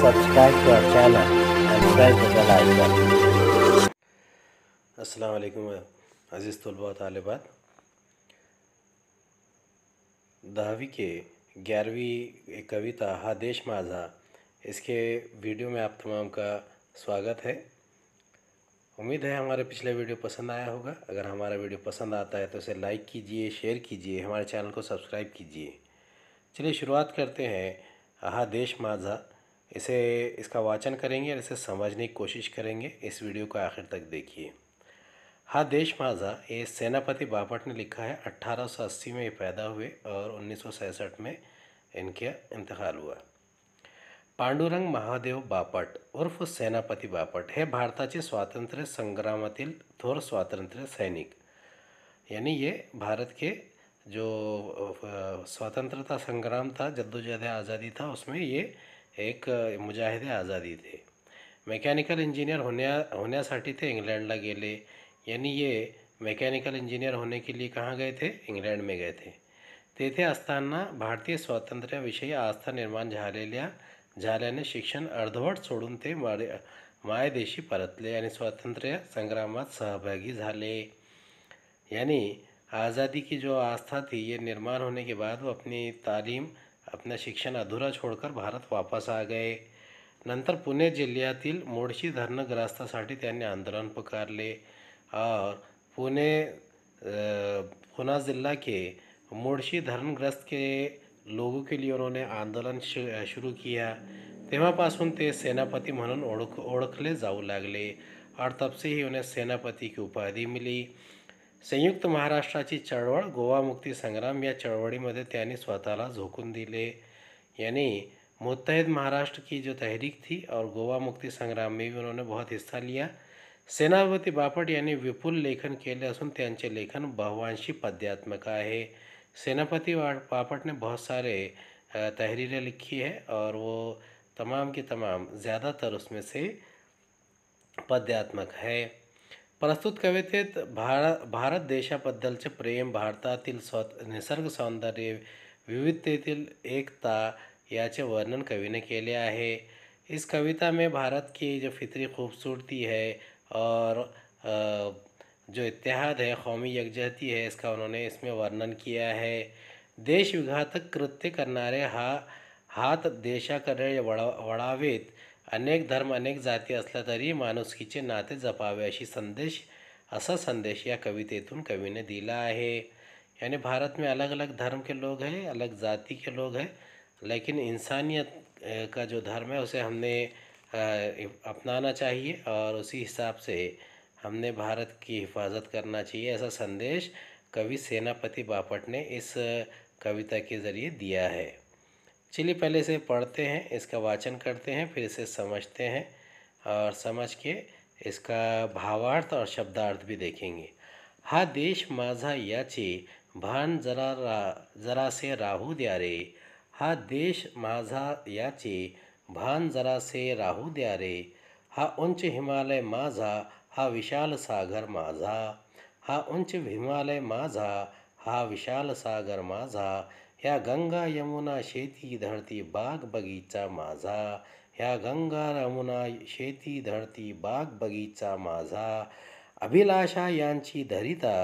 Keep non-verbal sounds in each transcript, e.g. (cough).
subscribe to our channel and press the bell icon. अस्सलाम वालेकुम अज़ीज़ तलबा तालिबात दहावी के ग्यारहवीं कविता हा देश माझा इसके वीडियो में आप तमाम का स्वागत है उम्मीद है हमारा पिछले वीडियो पसंद आया होगा अगर हमारा वीडियो पसंद आता है तो इसे लाइक कीजिए शेयर कीजिए हमारे चैनल को सब्सक्राइब कीजिए चलिए शुरुआत करते हैं हा देश माझा इसे इसका वाचन करेंगे और इसे समझने की कोशिश करेंगे इस वीडियो को आखिर तक देखिए हाँ देश माजा ये सेनापति बापट ने लिखा है 1880 में ये पैदा हुए और उन्नीस में इनका इंतकाल हुआ पांडुरंग महादेव बापट उर्फ सेनापति बापट भारता के स्वातंत्र्य संग्राम थोर स्वातंत्र्य सैनिक यानी ये भारत के जो स्वतंत्रता संग्राम था जद्दोजहद आज़ादी था उसमें ये एक मुजाहिद आज़ादी थे इंजीनियर होने होने होण्यासाठी थे इंग्लैंड गेले यानी ये मैकेनिकल इंजीनियर होने के लिए कहाँ गए थे इंग्लैंड में गए थे तेथे असताना भारतीय विषयी आस्था निर्माण जाने शिक्षण अर्धवट सोड़न थे मारे मायदेशी परतले यानी स्वतंत्र संग्राम सहभागी यानी आज़ादी की जो आस्था थी ये निर्माण होने के बाद वो अपनी तालीम अपना शिक्षण अधूरा छोडकर भारत वापस आ गए नंतर पुणे जिल्ह्यातील मोडशी धरणग्रस्तासाठी त्यांनी आंदोलन पुकारले और पुणे पुना ज़िला के मोडशी धरणग्रस्त के लोगों के लिए उन्होंने आंदोलन शुरू किया तेव्हापासून ते सेनापति म्हणून ओळख ओळखले जाऊ लागले और तब से ही उन्हें सेनापति की उपाधि मिली संयुक्त महाराष्ट्रा चलव गोवा मुक्ति संग्राम या चलवी में स्वतःला झोंकून दिले यानी मुतहद महाराष्ट्र की जो तहरीक थी और गोवा मुक्ति संग्राम में भी उन्होंने बहुत हिस्सा लिया सेनापति बापट यानी विपुल लेखन के लिए लेखन बहुवांशी पद्यात्मक है सेनापति बापट ने बहुत सारे तहरीरें लिखी है और वो तमाम की तमाम ज़्यादातर उसमें से पद्यात्मक है प्रस्तुत कवितेत भारत भारत देशाबद्दल प्रेम भारत स्व निसर्ग सौंदर्य विविधते एकता याचे वर्णन कवि ने के लिए है इस कविता में भारत की जो फितरी खूबसूरती है और जो इतिहाद है कौमी यकजहती है इसका उन्होंने इसमें वर्णन किया है देश विघातक कृत्य रे हा हाथ देशा वडा वडावेत अनेक धर्म अनेक जाती असला तरी मानुसकी नाते जपावे अशी संदेश असा संदेश या कवि ने दिला है यानी भारत में अलग अलग धर्म के लोग हैं अलग जाति के लोग हैं लेकिन इंसानियत का जो धर्म है उसे हमने अपनाना चाहिए और उसी हिसाब से हमने भारत की हिफाजत करना चाहिए ऐसा संदेश कवि सेनापति बापट ने इस कविता के ज़रिए दिया है चलिए पहले इसे पढ़ते हैं इसका वाचन करते हैं फिर इसे समझते हैं और समझ के इसका भावार्थ और शब्दार्थ भी देखेंगे हा देश माझा याचे भान जरा रा जरा राहू राहु द्यारे हा देश माझा याचे भान जरा राहू राहु द्यारे हा उंच हिमालय माझा हा विशाल सागर माझा हा उंच हिमालय माझा हा विशाल सागर माझा ह्या गंगा यमुना शेती धरती बाग बगीचा माझा ह्या गंगा यमुना शेती धरती बाग बगीचा माझा अभिलाषा यांची धरिता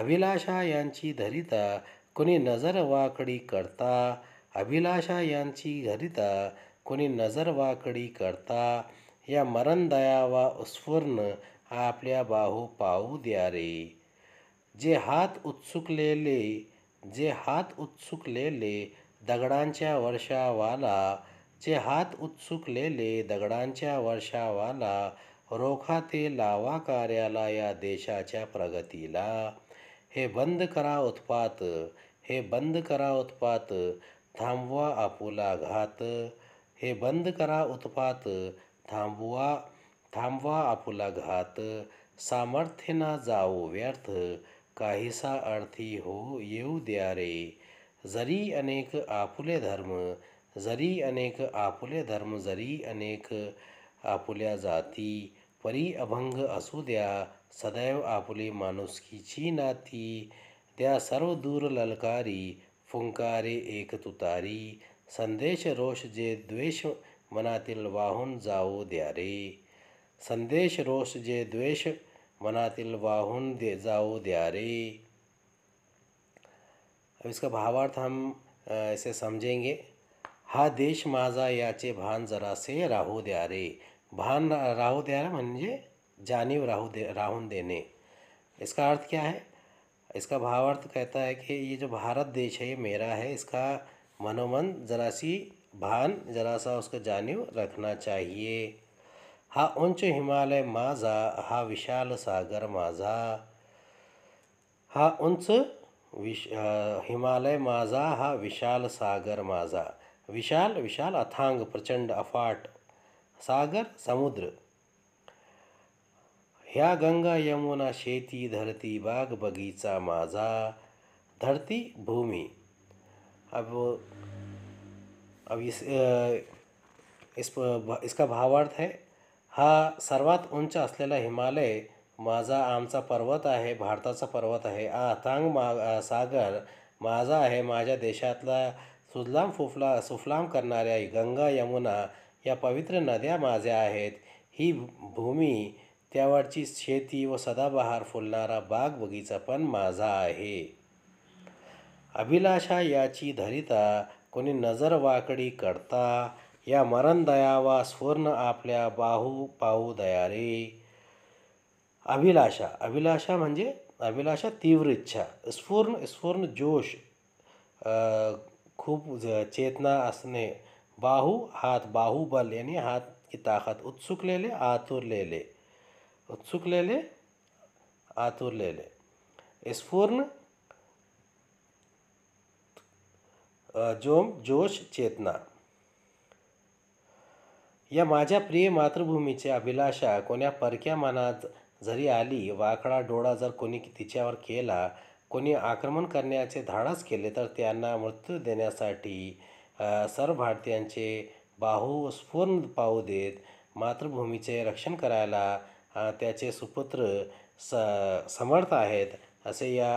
अभिलाषा यांची धरिता कोणी नजर वाकडी करता अभिलाषा यांची धरिता कोणी नजर वाकडी करता या मरण दयावा हा आपल्या बाहू पाहू द्या रे जे हात उत्सुकलेले जे हात उत्सुकलेले दगडांच्या वर्षावाला जे हात उत्सुकलेले दगडांच्या वर्षावाला रोखा ते लावा कार्याला या देशाच्या प्रगतीला हे बंद करा उत्पात हे बंद करा उत्पात थांबवा आपुला घात हे बंद करा उत्पात थांबवा थांबवा आपुला घात सामर्थ्य ना जाऊ व्यर्थ काहीसा अर्थी हो येऊ द्या जरी अनेक आपुले धर्म जरी अनेक आपुले धर्म जरी अनेक आपुल्या जाती परी अभंग असू द्या सदैव आपुले माणुसकीची नाती त्या सर्व दूर ललकारी फुंकारे एक तुतारी संदेश रोष जे द्वेष मनातील वाहून जाओ द्या रे संदेश रोष जे द्वेष मनातिल वाहुन दे जाओ द्यारे अब इसका भावार्थ हम इसे समझेंगे हा देश माजा याचे भान जरा से राहु द्यारे भान राहु द्यारे मनजे जानी राहु दे राहुन देने इसका अर्थ क्या है इसका भावार्थ कहता है कि ये जो भारत देश है ये मेरा है इसका मनोमन जरा सी भान जरा सा उसका जानी रखना चाहिए हा उंच हिमालय माझा हा विशाल सागर माझा हा उंच विश हिमालय माझा हा विशाल सागर माझा विशाल विशाल अथांग प्रचंड अफाट सागर समुद्र ह्या गंगा यमुना शेती धरती बाग बगीचा माझा धरती भूमि अब अब इस, इस इसका भावार्थ है हा सर्वात उंच असलेला हिमालय माझा आमचा पर्वत आहे भारताचा पर्वत आहे तांग मा सागर माझा आहे माझ्या देशातला सुजलाम फुफला सुफलाम करणाऱ्या गंगा यमुना या पवित्र नद्या माझ्या आहेत ही भूमी त्यावरची शेती व सदाबहार फुलणारा बाग बगीचा पण माझा आहे अभिलाषा याची धरिता कोणी नजर वाकडी करता या मरण दयावा स्वर्ण आपल्या बाहू पाहू दया अभिलाषा अभिलाषा म्हणजे अभिलाषा तीव्र इच्छा स्फूर्ण स्फूर्ण जोश खूप चेतना असणे बाहू हात बाहुबल यानी हात की ताकद उत्सुकलेले आतुरलेले उत्सुकलेले आतुरलेले स्फूर्ण जोम जोश चेतना या माझ्या प्रिय मातृभूमीची अभिलाषा कोण्या परक्या मनात जरी आली वाकडा डोळा जर कोणी तिच्यावर केला कोणी आक्रमण करण्याचे धाडस केले तर त्यांना मृत्यू देण्यासाठी सर्व भारतीयांचे बाहू स्फूर्ण पाहू देत मातृभूमीचे रक्षण करायला त्याचे सुपुत्र स समर्थ आहेत असे या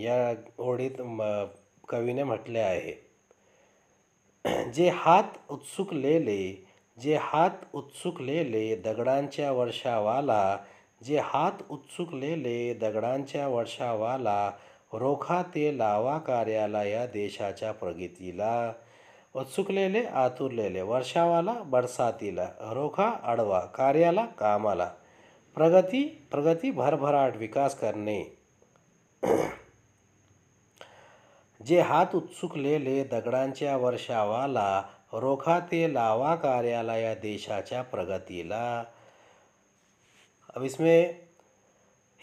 या ओढीत म कवीने म्हटले आहे (clears throat) जे हात उत्सुकलेले जे हात उत्सुकलेले दगडांच्या वर्षावाला जे हात उत्सुकलेले दगडांच्या वर्षावाला रोखा ते लावा कार्याला या देशाच्या प्रगतीला उत्सुकलेले आतुरलेले वर्षावाला बरसातीला रोखा आडवा कार्याला कामाला प्रगती प्रगती भरभराट विकास करणे (clears throat) जे हात उत्सुकलेले दगड़ा वर्षावाला रोखाते लावा कार्यालय या देशाच्या अब इसमें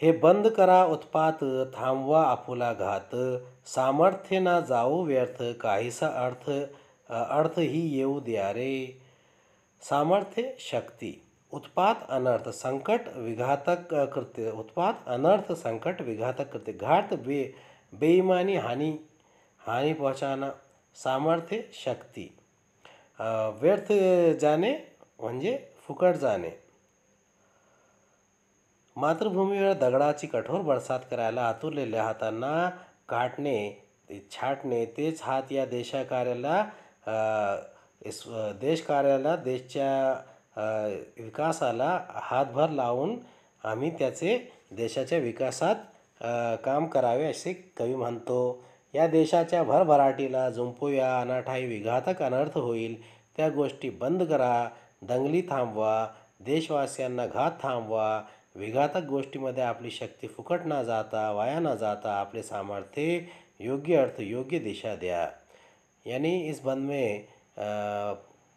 हे बंद करा उत्पात थांबवा आपुला घात सामर्थ्य ना जाऊ व्यर्थ काहीसा अर्थ अर्थ ही येऊ द्या रे सामर्थ्य शक्ती उत्पात अनर्थ संकट विघातक कृत्य उत्पात अनर्थ संकट विघातक कृत्य घात बे बेईमानी हानि हानी पोहोचवणं सामर्थ्य शक्ती व्यर्थ जाणे म्हणजे फुकट जाणे मातृभूमीवर दगडाची कठोर बरसात करायला आतुरलेल्या हातांना काटणे छाटणे तेच हात या देशाकार्याला देशकार्याला देशच्या विकासाला हातभार लावून आम्ही त्याचे देशाच्या विकासात काम करावे असे कवी म्हणतो या देशाच्या भरभराटीला झुंपूया अनाठाई विघातक अनर्थ होईल त्या गोष्टी बंद करा दंगली थांबवा देशवासियांना घात थांबवा विघातक गोष्टीमध्ये आपली शक्ती फुकट ना जाता वाया ना जाता आपले सामर्थ्य योग्य अर्थ योग्य दिशा दिया यानी इस बंद में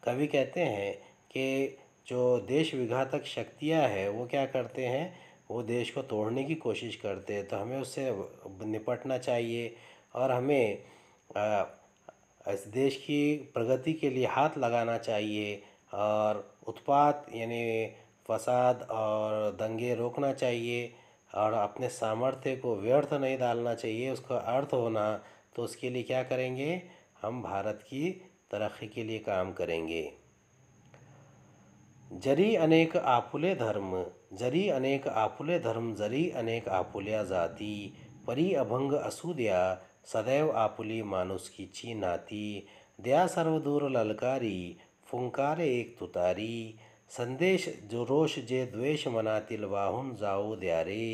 कवि कहते हैं कि जो देश विघातक शक्तियाँ हैं वो क्या करते हैं वो देश को तोड़ने की कोशिश करते हैं तो हमें उससे निपटना चाहिए और हमें इस देश की प्रगति के लिए हाथ लगाना चाहिए और उत्पात यानी फसाद और दंगे रोकना चाहिए और अपने सामर्थ्य को व्यर्थ नहीं डालना चाहिए उसका अर्थ होना तो उसके लिए क्या करेंगे हम भारत की तरक्की के लिए काम करेंगे जरी अनेक आपुले धर्म जरी अनेक आपुले धर्म जरी अनेक आपुलिया जाति परी अभंग असूदया सदैव आपुली मानुष की छीनाती दया सर्वदूर ललकारी फुंकार एक तुतारी संदेश जो रोष जे द्वेष मनातील वाहून जाओ द्यारे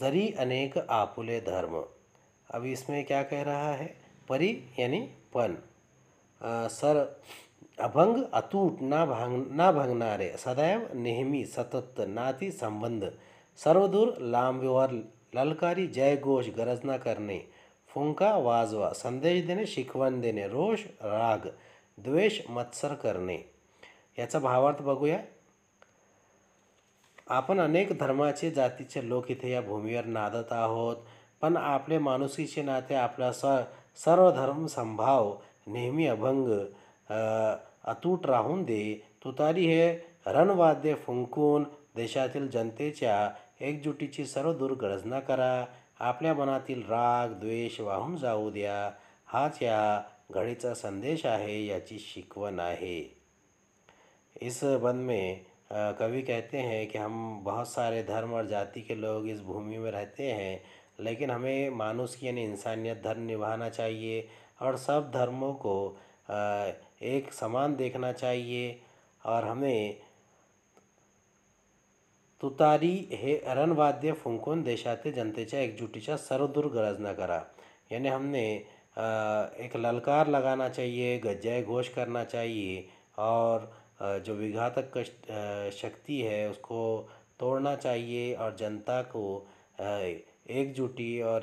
जरी अनेक आपुले धर्म अब इसमें क्या कह रहा है परी यानी पन आ, सर अभंग अतूट ना भांग ना भंगनारे सदैव नेहमी सतत नाती संबंध सर्वदूर लाम्बर ललकारी जयघोष गरजना करणे फुंका वाजवा संदेश देणे शिकवण देणे रोष राग द्वेष मत्सर करणे याचा भावार्थ बघूया आपण अनेक धर्माचे जातीचे लोक इथे या भूमीवर नादत आहोत पण आपले माणुसकीचे नाते आपला स सर्व धर्म संभाव नेहमी अभंग अतूट राहून दे तुतारी हे रणवाद्य फुंकून देशातील जनतेच्या एकजुटी की सर्व दूर न करा अपने मनातील राग द्वेष वाहन जाऊ दया हाच या घडीचा संदेश या याची शिकवन है इस बंद में कवि कहते हैं कि हम बहुत सारे धर्म और जाति के लोग इस भूमि में रहते हैं लेकिन हमें मानुष की यानी इंसानियत धर्म निभाना चाहिए और सब धर्मों को एक समान देखना चाहिए और हमें तुतारी हे रणवाद्य फुंकून देशातील जनतेच्या एकजुटीच्या सर्वदूर गरजना करा यानी हमने एक ललकार लगाना चाहिए गज्जय घोष करना चाहिए और जो विघातक कष्ट शक्ति है उसको तोड़ना चाहिए और जनता को एकजुटी और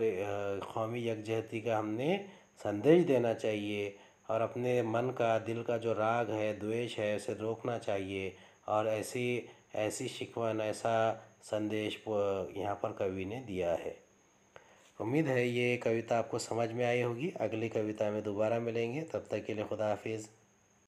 कौमी यकजहती का हमने संदेश देना चाहिए और अपने मन का दिल का जो राग है द्वेष है उसे रोकना चाहिए और ऐसी ऐसी शिकवन ऐसा संदेश यहाँ पर कवि ने दिया है उम्मीद है ये कविता आपको समझ में आई होगी अगली कविता में दोबारा मिलेंगे तब तक के लिए खुदा हाफिज़